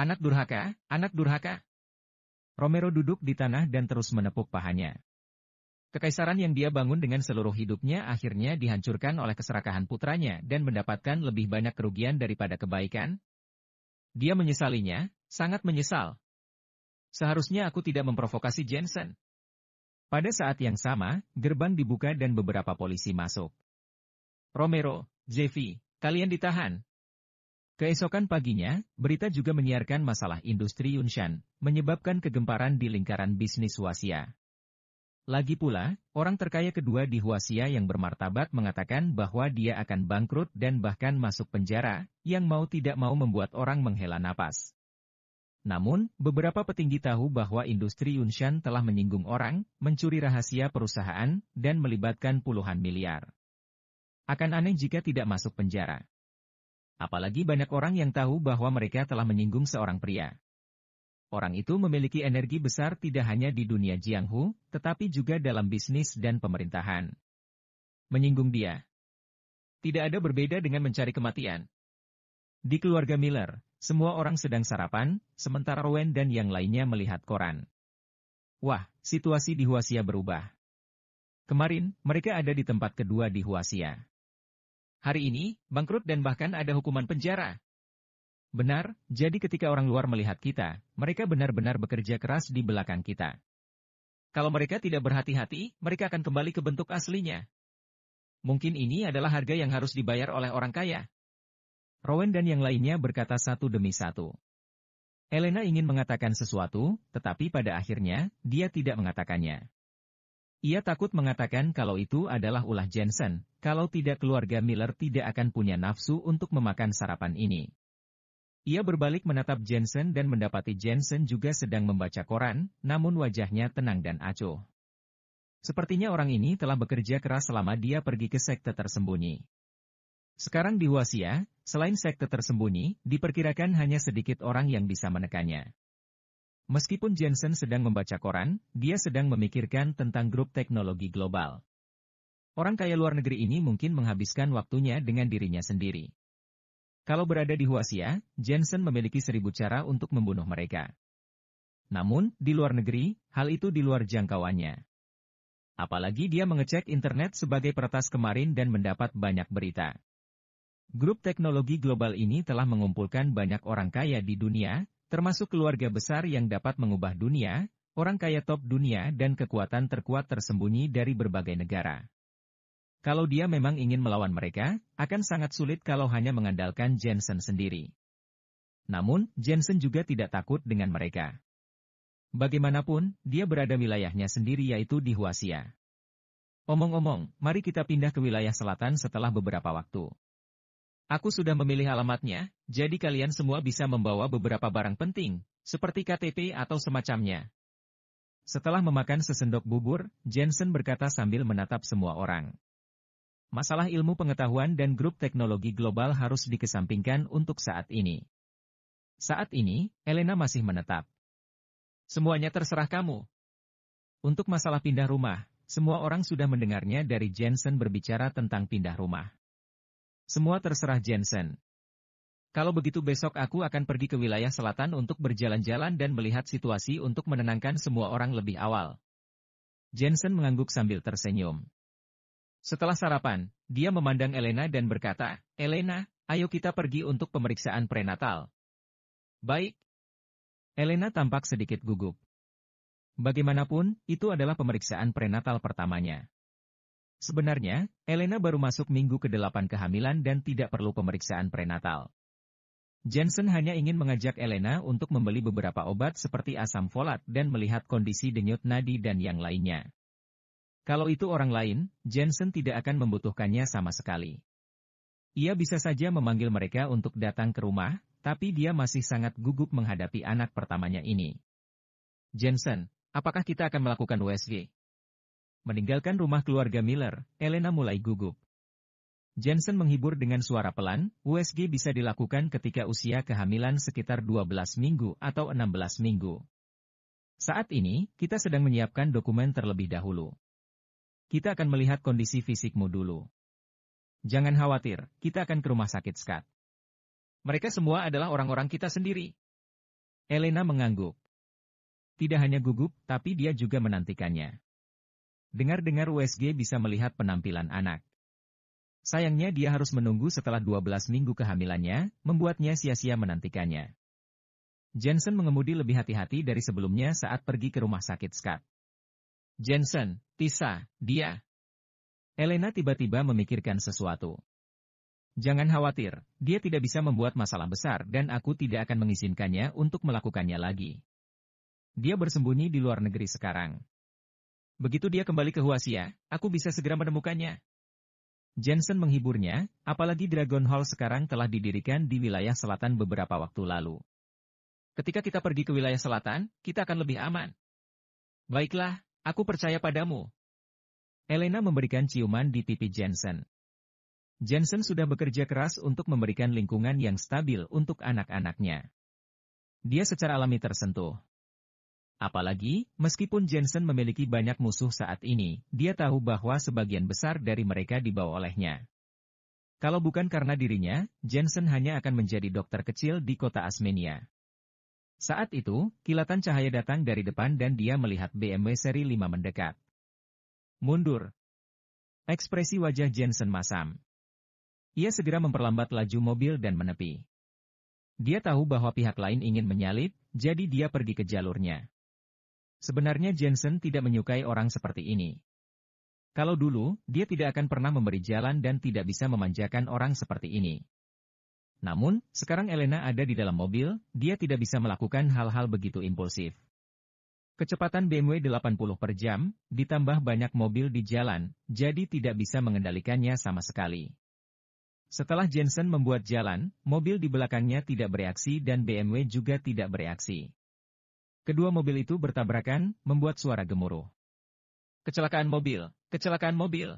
Anak durhaka, anak durhaka. Romero duduk di tanah dan terus menepuk pahanya. Kekaisaran yang dia bangun dengan seluruh hidupnya akhirnya dihancurkan oleh keserakahan putranya dan mendapatkan lebih banyak kerugian daripada kebaikan. Dia menyesalinya, sangat menyesal. Seharusnya aku tidak memprovokasi Jensen. Pada saat yang sama, gerbang dibuka dan beberapa polisi masuk. Romero, Jeffy, kalian ditahan. Keesokan paginya, berita juga menyiarkan masalah industri Yunshan, menyebabkan kegemparan di lingkaran bisnis Huasia. Lagi pula, orang terkaya kedua di Huasia yang bermartabat mengatakan bahwa dia akan bangkrut dan bahkan masuk penjara, yang mau tidak mau membuat orang menghela napas. Namun, beberapa petinggi tahu bahwa industri Yunshan telah menyinggung orang, mencuri rahasia perusahaan, dan melibatkan puluhan miliar. Akan aneh jika tidak masuk penjara. Apalagi banyak orang yang tahu bahwa mereka telah menyinggung seorang pria. Orang itu memiliki energi besar tidak hanya di dunia Jianghu, tetapi juga dalam bisnis dan pemerintahan. Menyinggung dia. Tidak ada berbeda dengan mencari kematian. Di keluarga Miller, semua orang sedang sarapan, sementara Rowan dan yang lainnya melihat koran. Wah, situasi di Huasia berubah. Kemarin, mereka ada di tempat kedua di Huasia hari ini, bangkrut dan bahkan ada hukuman penjara. Benar, jadi ketika orang luar melihat kita, mereka benar-benar bekerja keras di belakang kita. Kalau mereka tidak berhati-hati, mereka akan kembali ke bentuk aslinya. Mungkin ini adalah harga yang harus dibayar oleh orang kaya. Rowan dan yang lainnya berkata satu demi satu. Elena ingin mengatakan sesuatu, tetapi pada akhirnya, dia tidak mengatakannya. Ia takut mengatakan kalau itu adalah ulah Jensen, kalau tidak keluarga Miller tidak akan punya nafsu untuk memakan sarapan ini. Ia berbalik menatap Jensen dan mendapati Jensen juga sedang membaca koran, namun wajahnya tenang dan acuh. Sepertinya orang ini telah bekerja keras selama dia pergi ke sekte tersembunyi. Sekarang di Wasia, selain sekte tersembunyi, diperkirakan hanya sedikit orang yang bisa menekannya. Meskipun Jensen sedang membaca koran, dia sedang memikirkan tentang grup teknologi global. Orang kaya luar negeri ini mungkin menghabiskan waktunya dengan dirinya sendiri. Kalau berada di Huasia, Jensen memiliki seribu cara untuk membunuh mereka. Namun, di luar negeri, hal itu di luar jangkauannya. Apalagi dia mengecek internet sebagai peretas kemarin dan mendapat banyak berita. Grup teknologi global ini telah mengumpulkan banyak orang kaya di dunia, termasuk keluarga besar yang dapat mengubah dunia, orang kaya top dunia dan kekuatan terkuat tersembunyi dari berbagai negara. Kalau dia memang ingin melawan mereka, akan sangat sulit kalau hanya mengandalkan Jensen sendiri. Namun, Jensen juga tidak takut dengan mereka. Bagaimanapun, dia berada wilayahnya sendiri yaitu di Huasia. Omong-omong, mari kita pindah ke wilayah selatan setelah beberapa waktu. Aku sudah memilih alamatnya, jadi kalian semua bisa membawa beberapa barang penting, seperti KTP atau semacamnya. Setelah memakan sesendok bubur, Jensen berkata sambil menatap semua orang masalah ilmu pengetahuan dan grup teknologi global harus dikesampingkan untuk saat ini. Saat ini, Elena masih menetap. Semuanya terserah kamu. Untuk masalah pindah rumah, semua orang sudah mendengarnya dari Jensen berbicara tentang pindah rumah. Semua terserah Jensen. Kalau begitu besok aku akan pergi ke wilayah selatan untuk berjalan-jalan dan melihat situasi untuk menenangkan semua orang lebih awal. Jensen mengangguk sambil tersenyum. Setelah sarapan, dia memandang Elena dan berkata, Elena, ayo kita pergi untuk pemeriksaan prenatal. Baik. Elena tampak sedikit gugup. Bagaimanapun, itu adalah pemeriksaan prenatal pertamanya. Sebenarnya, Elena baru masuk minggu ke-8 kehamilan dan tidak perlu pemeriksaan prenatal. Jensen hanya ingin mengajak Elena untuk membeli beberapa obat seperti asam folat dan melihat kondisi denyut nadi dan yang lainnya. Kalau itu orang lain, Jensen tidak akan membutuhkannya sama sekali. Ia bisa saja memanggil mereka untuk datang ke rumah, tapi dia masih sangat gugup menghadapi anak pertamanya ini. Jensen, apakah kita akan melakukan USG? Meninggalkan rumah keluarga Miller, Elena mulai gugup. Jensen menghibur dengan suara pelan, USG bisa dilakukan ketika usia kehamilan sekitar 12 minggu atau 16 minggu. Saat ini, kita sedang menyiapkan dokumen terlebih dahulu. Kita akan melihat kondisi fisikmu dulu. Jangan khawatir, kita akan ke rumah sakit Skat. Mereka semua adalah orang-orang kita sendiri. Elena mengangguk. Tidak hanya gugup, tapi dia juga menantikannya. Dengar-dengar USG bisa melihat penampilan anak. Sayangnya dia harus menunggu setelah 12 minggu kehamilannya, membuatnya sia-sia menantikannya. Jensen mengemudi lebih hati-hati dari sebelumnya saat pergi ke rumah sakit Scott. Jensen, Tisa, dia. Elena tiba-tiba memikirkan sesuatu. Jangan khawatir, dia tidak bisa membuat masalah besar dan aku tidak akan mengizinkannya untuk melakukannya lagi. Dia bersembunyi di luar negeri sekarang. Begitu dia kembali ke Huasia, aku bisa segera menemukannya. Jensen menghiburnya, apalagi Dragon Hall sekarang telah didirikan di wilayah selatan beberapa waktu lalu. Ketika kita pergi ke wilayah selatan, kita akan lebih aman. Baiklah, Aku percaya padamu. Elena memberikan ciuman di pipi Jensen. Jensen sudah bekerja keras untuk memberikan lingkungan yang stabil untuk anak-anaknya. Dia secara alami tersentuh. Apalagi, meskipun Jensen memiliki banyak musuh saat ini, dia tahu bahwa sebagian besar dari mereka dibawa olehnya. Kalau bukan karena dirinya, Jensen hanya akan menjadi dokter kecil di kota Asmenia. Saat itu, kilatan cahaya datang dari depan dan dia melihat BMW seri 5 mendekat. Mundur. Ekspresi wajah Jensen masam. Ia segera memperlambat laju mobil dan menepi. Dia tahu bahwa pihak lain ingin menyalip, jadi dia pergi ke jalurnya. Sebenarnya Jensen tidak menyukai orang seperti ini. Kalau dulu, dia tidak akan pernah memberi jalan dan tidak bisa memanjakan orang seperti ini. Namun, sekarang Elena ada di dalam mobil, dia tidak bisa melakukan hal-hal begitu impulsif. Kecepatan BMW 80 per jam, ditambah banyak mobil di jalan, jadi tidak bisa mengendalikannya sama sekali. Setelah Jensen membuat jalan, mobil di belakangnya tidak bereaksi dan BMW juga tidak bereaksi. Kedua mobil itu bertabrakan, membuat suara gemuruh. Kecelakaan mobil, kecelakaan mobil.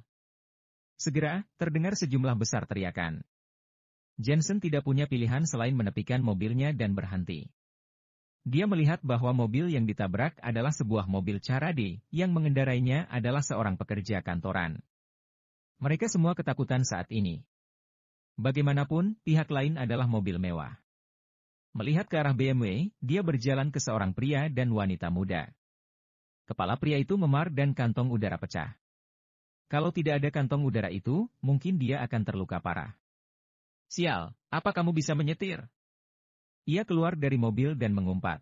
Segera, terdengar sejumlah besar teriakan. Jensen tidak punya pilihan selain menepikan mobilnya dan berhenti. Dia melihat bahwa mobil yang ditabrak adalah sebuah mobil Caradi, yang mengendarainya adalah seorang pekerja kantoran. Mereka semua ketakutan saat ini. Bagaimanapun, pihak lain adalah mobil mewah. Melihat ke arah BMW, dia berjalan ke seorang pria dan wanita muda. Kepala pria itu memar dan kantong udara pecah. Kalau tidak ada kantong udara itu, mungkin dia akan terluka parah. Sial, apa kamu bisa menyetir? Ia keluar dari mobil dan mengumpat.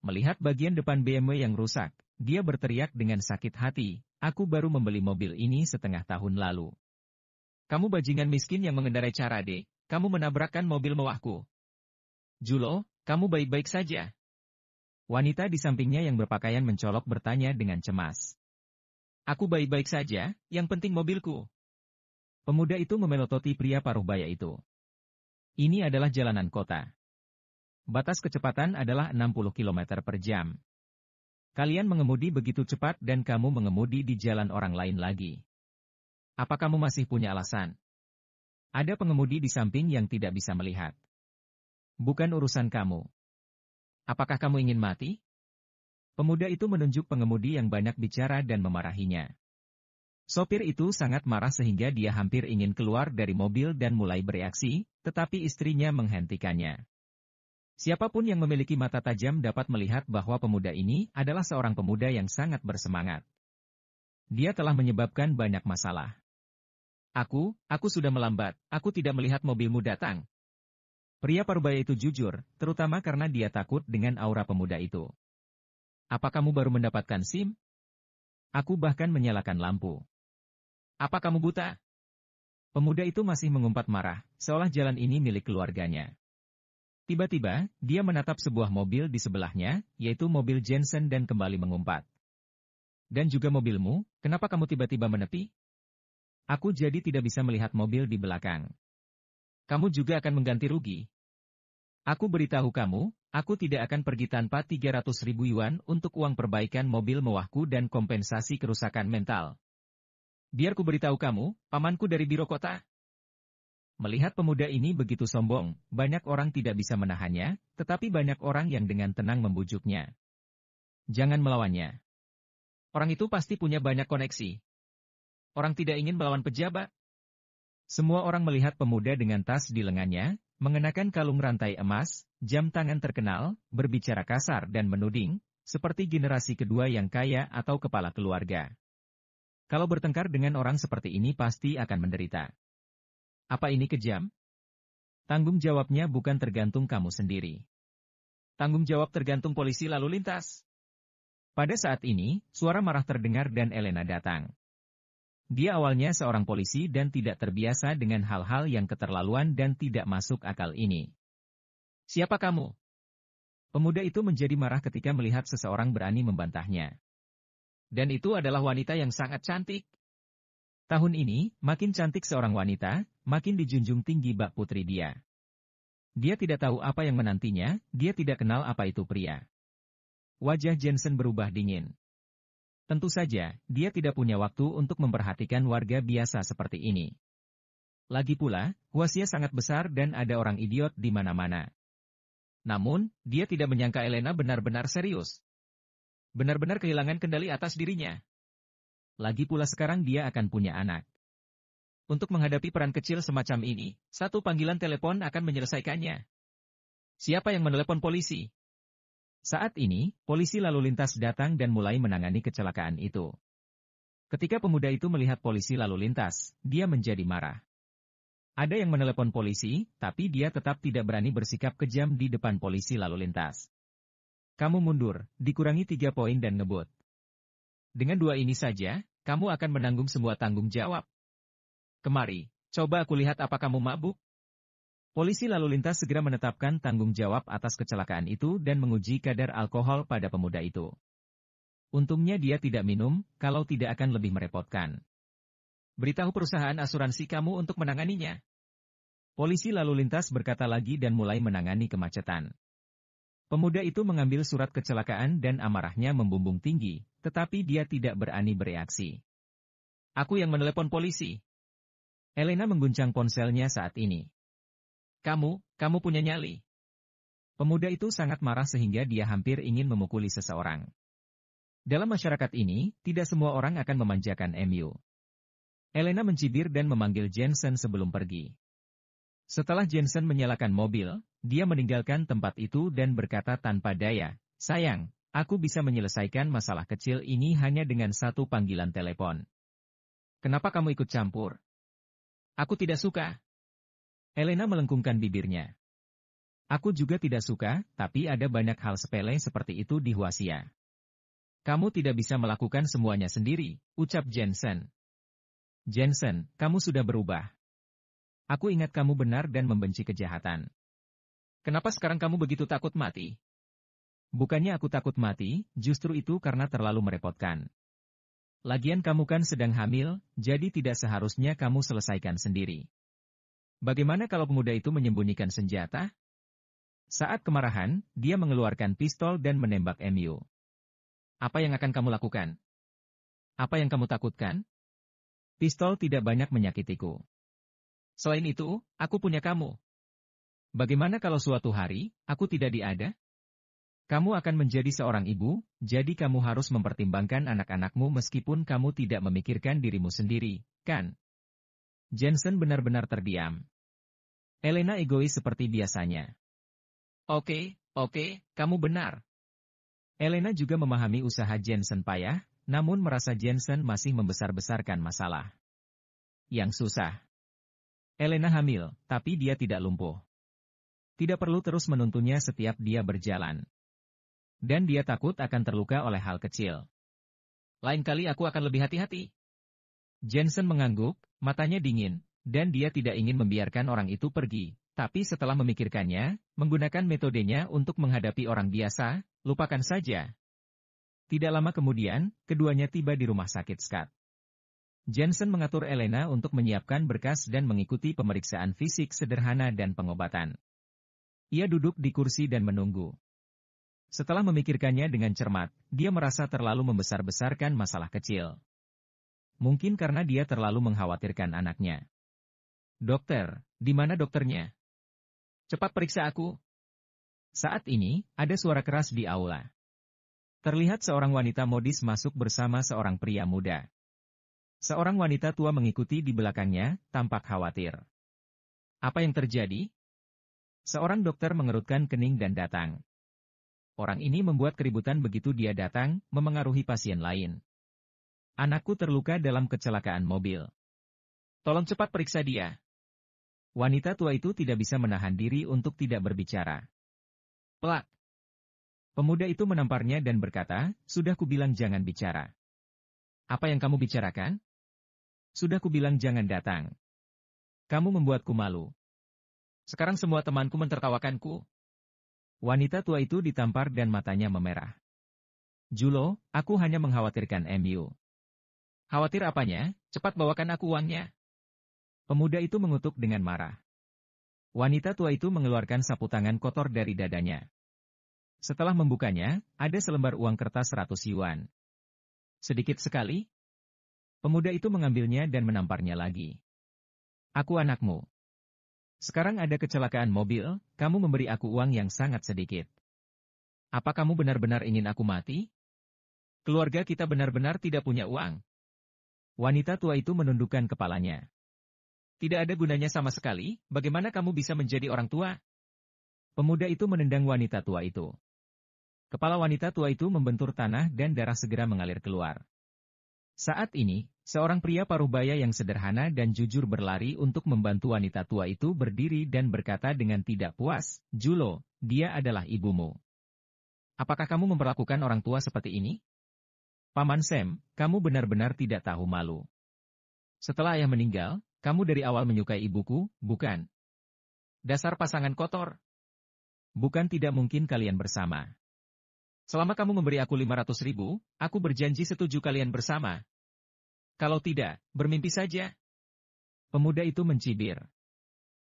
Melihat bagian depan BMW yang rusak, dia berteriak dengan sakit hati, aku baru membeli mobil ini setengah tahun lalu. Kamu bajingan miskin yang mengendarai cara D, kamu menabrakkan mobil mewahku. Julo, kamu baik-baik saja. Wanita di sampingnya yang berpakaian mencolok bertanya dengan cemas. Aku baik-baik saja, yang penting mobilku. Pemuda itu memelototi pria paruh baya itu. Ini adalah jalanan kota. Batas kecepatan adalah 60 km per jam. Kalian mengemudi begitu cepat dan kamu mengemudi di jalan orang lain lagi. Apa kamu masih punya alasan? Ada pengemudi di samping yang tidak bisa melihat. Bukan urusan kamu. Apakah kamu ingin mati? Pemuda itu menunjuk pengemudi yang banyak bicara dan memarahinya. Sopir itu sangat marah sehingga dia hampir ingin keluar dari mobil dan mulai bereaksi, tetapi istrinya menghentikannya. Siapapun yang memiliki mata tajam dapat melihat bahwa pemuda ini adalah seorang pemuda yang sangat bersemangat. Dia telah menyebabkan banyak masalah. Aku, aku sudah melambat, aku tidak melihat mobilmu datang. Pria parubaya itu jujur, terutama karena dia takut dengan aura pemuda itu. Apa kamu baru mendapatkan SIM? Aku bahkan menyalakan lampu. Apa kamu buta? Pemuda itu masih mengumpat marah, seolah jalan ini milik keluarganya. Tiba-tiba, dia menatap sebuah mobil di sebelahnya, yaitu mobil Jensen dan kembali mengumpat. Dan juga mobilmu, kenapa kamu tiba-tiba menepi? Aku jadi tidak bisa melihat mobil di belakang. Kamu juga akan mengganti rugi. Aku beritahu kamu, aku tidak akan pergi tanpa 300 ribu yuan untuk uang perbaikan mobil mewahku dan kompensasi kerusakan mental. Biar ku beritahu kamu, pamanku dari Biro Kota. Melihat pemuda ini begitu sombong, banyak orang tidak bisa menahannya, tetapi banyak orang yang dengan tenang membujuknya. Jangan melawannya. Orang itu pasti punya banyak koneksi. Orang tidak ingin melawan pejabat. Semua orang melihat pemuda dengan tas di lengannya, mengenakan kalung rantai emas, jam tangan terkenal, berbicara kasar dan menuding, seperti generasi kedua yang kaya atau kepala keluarga. Kalau bertengkar dengan orang seperti ini pasti akan menderita. Apa ini kejam? Tanggung jawabnya bukan tergantung kamu sendiri. Tanggung jawab tergantung polisi lalu lintas. Pada saat ini, suara marah terdengar dan Elena datang. Dia awalnya seorang polisi dan tidak terbiasa dengan hal-hal yang keterlaluan dan tidak masuk akal ini. Siapa kamu? Pemuda itu menjadi marah ketika melihat seseorang berani membantahnya. Dan itu adalah wanita yang sangat cantik. Tahun ini, makin cantik seorang wanita, makin dijunjung tinggi bak putri dia. Dia tidak tahu apa yang menantinya, dia tidak kenal apa itu pria. Wajah Jensen berubah dingin. Tentu saja, dia tidak punya waktu untuk memperhatikan warga biasa seperti ini. Lagi pula, Wasia sangat besar dan ada orang idiot di mana-mana. Namun, dia tidak menyangka Elena benar-benar serius benar-benar kehilangan kendali atas dirinya. Lagi pula sekarang dia akan punya anak. Untuk menghadapi peran kecil semacam ini, satu panggilan telepon akan menyelesaikannya. Siapa yang menelepon polisi? Saat ini, polisi lalu lintas datang dan mulai menangani kecelakaan itu. Ketika pemuda itu melihat polisi lalu lintas, dia menjadi marah. Ada yang menelepon polisi, tapi dia tetap tidak berani bersikap kejam di depan polisi lalu lintas. Kamu mundur, dikurangi tiga poin dan ngebut. Dengan dua ini saja, kamu akan menanggung semua tanggung jawab. Kemari, coba aku lihat apa kamu mabuk. Polisi lalu lintas segera menetapkan tanggung jawab atas kecelakaan itu dan menguji kadar alkohol pada pemuda itu. Untungnya dia tidak minum, kalau tidak akan lebih merepotkan. Beritahu perusahaan asuransi kamu untuk menanganinya. Polisi lalu lintas berkata lagi dan mulai menangani kemacetan. Pemuda itu mengambil surat kecelakaan dan amarahnya membumbung tinggi, tetapi dia tidak berani bereaksi. Aku yang menelepon polisi. Elena mengguncang ponselnya saat ini. Kamu, kamu punya nyali. Pemuda itu sangat marah sehingga dia hampir ingin memukuli seseorang. Dalam masyarakat ini, tidak semua orang akan memanjakan MU. Elena mencibir dan memanggil Jensen sebelum pergi. Setelah Jensen menyalakan mobil, dia meninggalkan tempat itu dan berkata tanpa daya, sayang, aku bisa menyelesaikan masalah kecil ini hanya dengan satu panggilan telepon. Kenapa kamu ikut campur? Aku tidak suka. Elena melengkungkan bibirnya. Aku juga tidak suka, tapi ada banyak hal sepele seperti itu di Huasia. Kamu tidak bisa melakukan semuanya sendiri, ucap Jensen. Jensen, kamu sudah berubah. Aku ingat kamu benar dan membenci kejahatan. Kenapa sekarang kamu begitu takut mati? Bukannya aku takut mati, justru itu karena terlalu merepotkan. Lagian kamu kan sedang hamil, jadi tidak seharusnya kamu selesaikan sendiri. Bagaimana kalau pemuda itu menyembunyikan senjata? Saat kemarahan, dia mengeluarkan pistol dan menembak MU. Apa yang akan kamu lakukan? Apa yang kamu takutkan? Pistol tidak banyak menyakitiku. Selain itu, aku punya kamu. Bagaimana kalau suatu hari, aku tidak diada? Kamu akan menjadi seorang ibu, jadi kamu harus mempertimbangkan anak-anakmu meskipun kamu tidak memikirkan dirimu sendiri, kan? Jensen benar-benar terdiam. Elena egois seperti biasanya. Oke, oke, kamu benar. Elena juga memahami usaha Jensen payah, namun merasa Jensen masih membesar-besarkan masalah. Yang susah. Elena hamil, tapi dia tidak lumpuh. Tidak perlu terus menuntunnya setiap dia berjalan. Dan dia takut akan terluka oleh hal kecil. Lain kali aku akan lebih hati-hati. Jensen mengangguk, matanya dingin, dan dia tidak ingin membiarkan orang itu pergi. Tapi setelah memikirkannya, menggunakan metodenya untuk menghadapi orang biasa, lupakan saja. Tidak lama kemudian, keduanya tiba di rumah sakit Scott. Jensen mengatur Elena untuk menyiapkan berkas dan mengikuti pemeriksaan fisik sederhana dan pengobatan. Ia duduk di kursi dan menunggu. Setelah memikirkannya dengan cermat, dia merasa terlalu membesar-besarkan masalah kecil. Mungkin karena dia terlalu mengkhawatirkan anaknya. Dokter, di mana dokternya? Cepat periksa aku. Saat ini, ada suara keras di aula. Terlihat seorang wanita modis masuk bersama seorang pria muda. Seorang wanita tua mengikuti di belakangnya, tampak khawatir. Apa yang terjadi? Seorang dokter mengerutkan kening dan datang. Orang ini membuat keributan begitu dia datang, memengaruhi pasien lain. Anakku terluka dalam kecelakaan mobil. Tolong cepat periksa dia. Wanita tua itu tidak bisa menahan diri untuk tidak berbicara. Pelak. Pemuda itu menamparnya dan berkata, sudah kubilang jangan bicara. Apa yang kamu bicarakan? Sudah kubilang jangan datang. Kamu membuatku malu. Sekarang semua temanku mentertawakanku. Wanita tua itu ditampar dan matanya memerah. Julo, aku hanya mengkhawatirkan MU. Khawatir apanya? Cepat bawakan aku uangnya. Pemuda itu mengutuk dengan marah. Wanita tua itu mengeluarkan sapu tangan kotor dari dadanya. Setelah membukanya, ada selembar uang kertas 100 yuan. Sedikit sekali? Pemuda itu mengambilnya dan menamparnya lagi. Aku anakmu. Sekarang ada kecelakaan mobil, kamu memberi aku uang yang sangat sedikit. Apa kamu benar-benar ingin aku mati? Keluarga kita benar-benar tidak punya uang. Wanita tua itu menundukkan kepalanya. Tidak ada gunanya sama sekali, bagaimana kamu bisa menjadi orang tua? Pemuda itu menendang wanita tua itu. Kepala wanita tua itu membentur tanah dan darah segera mengalir keluar. Saat ini, seorang pria paruh baya yang sederhana dan jujur berlari untuk membantu wanita tua itu berdiri dan berkata dengan tidak puas, Julo, dia adalah ibumu. Apakah kamu memperlakukan orang tua seperti ini? Paman Sam, kamu benar-benar tidak tahu malu. Setelah ayah meninggal, kamu dari awal menyukai ibuku, bukan? Dasar pasangan kotor. Bukan tidak mungkin kalian bersama. Selama kamu memberi aku 500 ribu, aku berjanji setuju kalian bersama. Kalau tidak, bermimpi saja. Pemuda itu mencibir.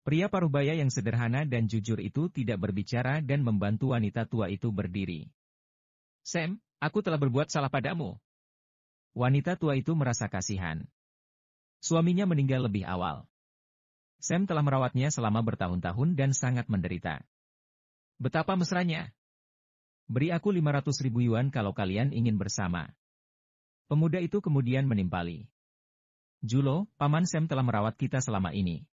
Pria parubaya yang sederhana dan jujur itu tidak berbicara dan membantu wanita tua itu berdiri. Sam, aku telah berbuat salah padamu. Wanita tua itu merasa kasihan. Suaminya meninggal lebih awal. Sam telah merawatnya selama bertahun-tahun dan sangat menderita. Betapa mesranya, Beri aku 500 ribu yuan kalau kalian ingin bersama. Pemuda itu kemudian menimpali. Julo, Paman Sam telah merawat kita selama ini.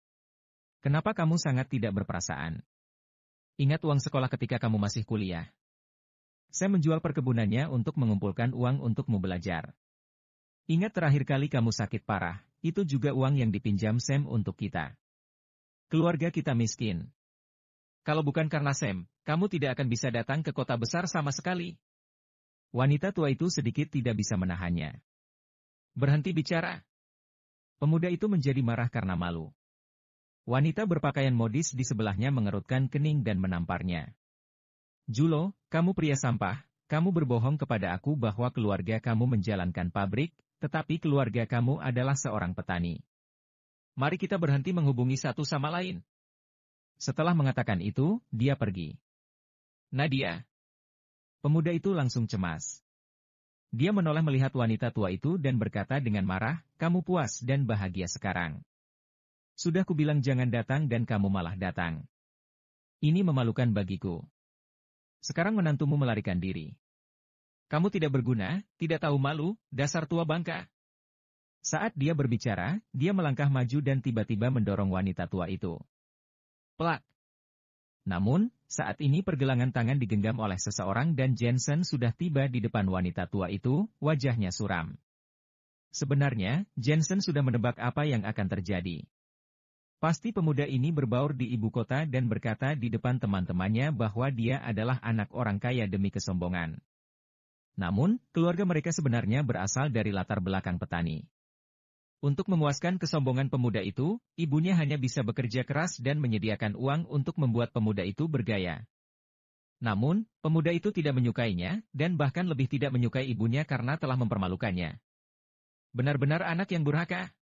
Kenapa kamu sangat tidak berperasaan? Ingat uang sekolah ketika kamu masih kuliah. Sam menjual perkebunannya untuk mengumpulkan uang untukmu belajar. Ingat terakhir kali kamu sakit parah, itu juga uang yang dipinjam Sam untuk kita. Keluarga kita miskin. Kalau bukan karena Sam, kamu tidak akan bisa datang ke kota besar sama sekali. Wanita tua itu sedikit tidak bisa menahannya. Berhenti bicara. Pemuda itu menjadi marah karena malu. Wanita berpakaian modis di sebelahnya mengerutkan kening dan menamparnya. Julo, kamu pria sampah, kamu berbohong kepada aku bahwa keluarga kamu menjalankan pabrik, tetapi keluarga kamu adalah seorang petani. Mari kita berhenti menghubungi satu sama lain. Setelah mengatakan itu, dia pergi. Nadia. Pemuda itu langsung cemas. Dia menoleh melihat wanita tua itu dan berkata dengan marah, kamu puas dan bahagia sekarang. Sudah kubilang jangan datang dan kamu malah datang. Ini memalukan bagiku. Sekarang menantumu melarikan diri. Kamu tidak berguna, tidak tahu malu, dasar tua bangka. Saat dia berbicara, dia melangkah maju dan tiba-tiba mendorong wanita tua itu. Plak. Namun, saat ini pergelangan tangan digenggam oleh seseorang dan Jensen sudah tiba di depan wanita tua itu, wajahnya suram. Sebenarnya, Jensen sudah menebak apa yang akan terjadi. Pasti pemuda ini berbaur di ibu kota dan berkata di depan teman-temannya bahwa dia adalah anak orang kaya demi kesombongan. Namun, keluarga mereka sebenarnya berasal dari latar belakang petani. Untuk memuaskan kesombongan pemuda itu, ibunya hanya bisa bekerja keras dan menyediakan uang untuk membuat pemuda itu bergaya. Namun, pemuda itu tidak menyukainya, dan bahkan lebih tidak menyukai ibunya karena telah mempermalukannya. Benar-benar anak yang burhaka.